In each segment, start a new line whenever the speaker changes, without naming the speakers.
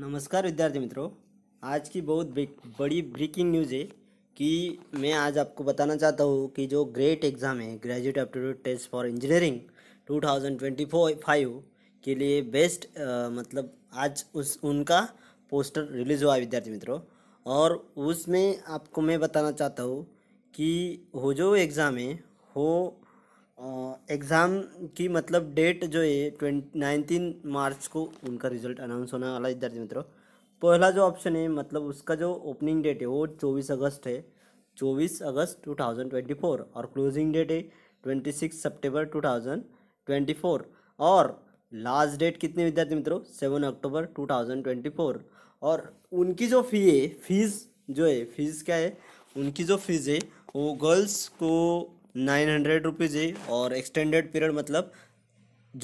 नमस्कार विद्यार्थी मित्रों आज की बहुत बड़ी ब्रेकिंग न्यूज़ है कि मैं आज आपको बताना चाहता हूँ कि जो ग्रेट एग्ज़ाम है graduate aptitude test for engineering 2024 five के लिए बेस्ट आ, मतलब आज उस उनका पोस्टर रिलीज़ हुआ है विद्यार्थी मित्रों और उसमें आपको मैं बताना चाहता हूँ कि वो जो एग्ज़ाम है वो एग्ज़ाम की मतलब डेट जो है ट्वेंटी नाइनटीन मार्च को उनका रिजल्ट अनाउंस होने वाला है विद्यार्थी मित्रों पहला जो ऑप्शन है मतलब उसका जो ओपनिंग डेट है वो चौबीस अगस्त है चौबीस अगस्त टू थाउजेंड ट्वेंटी फोर और क्लोजिंग डेट है twenty six September two thousand twenty four और लास्ट डेट कितने विद्यार्थी मित्रों seven October two thousand twenty four और उनकी जो फ़ी है फीस जो है फीस क्या है उनकी जो फीस है वो गर्ल्स को नाइन हंड्रेड रुपीज़ है और एक्सटेंडेड पीरियड मतलब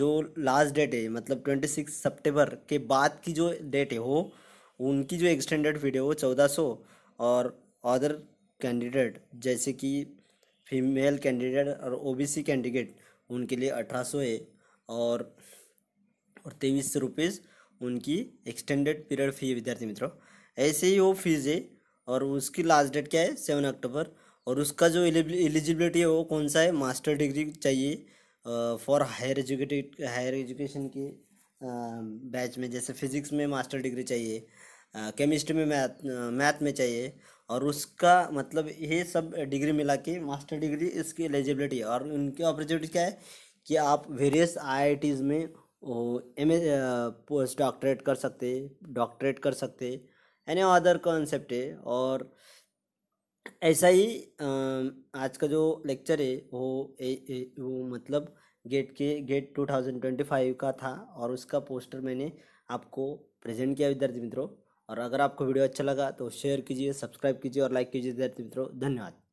जो लास्ट डेट है मतलब ट्वेंटी सिक्स सेप्टेम्बर के बाद की जो डेट है वो उनकी जो एक्सटेंडेड पीरियड है वो चौदह सौ और अदर कैंडिडेट जैसे कि फीमेल कैंडिडेट और ओबीसी कैंडिडेट उनके लिए अठारह सौ है और और तेईस सौ रुपीज़ उनकी एक्सटेंडेड पीरियड फ़ी है विद्यार्थी मित्रों ऐसे ही वो फीस है और उसकी लास्ट डेट क्या है सेवन अक्टूबर और उसका जो एलिजिबिलिटी है वो कौन सा है मास्टर डिग्री चाहिए for higher educated higher education के बैच में जैसे फिजिक्स में मास्टर डिग्री चाहिए केमिस्ट्री में मैथ मैथ में चाहिए और उसका मतलब ये सब डिग्री मिला के मास्टर डिग्री इसकी एलिजिबिलिटी है और उनकी अपॉर्चुनिटी क्या है कि आप वेरियस आई में एम पोस्ट डॉक्टरेट कर सकते डॉक्टरेट कर सकते एनी अदर कॉन्सेप्ट है और ऐसा ही आज का जो लेक्चर है वो ए, ए, वो मतलब गेट के गेट 2025 का था और उसका पोस्टर मैंने आपको प्रेजेंट किया विद्यार्थी मित्रों और अगर आपको वीडियो अच्छा लगा तो शेयर कीजिए सब्सक्राइब कीजिए और लाइक कीजिए विद्यार्थी मित्रों धन्यवाद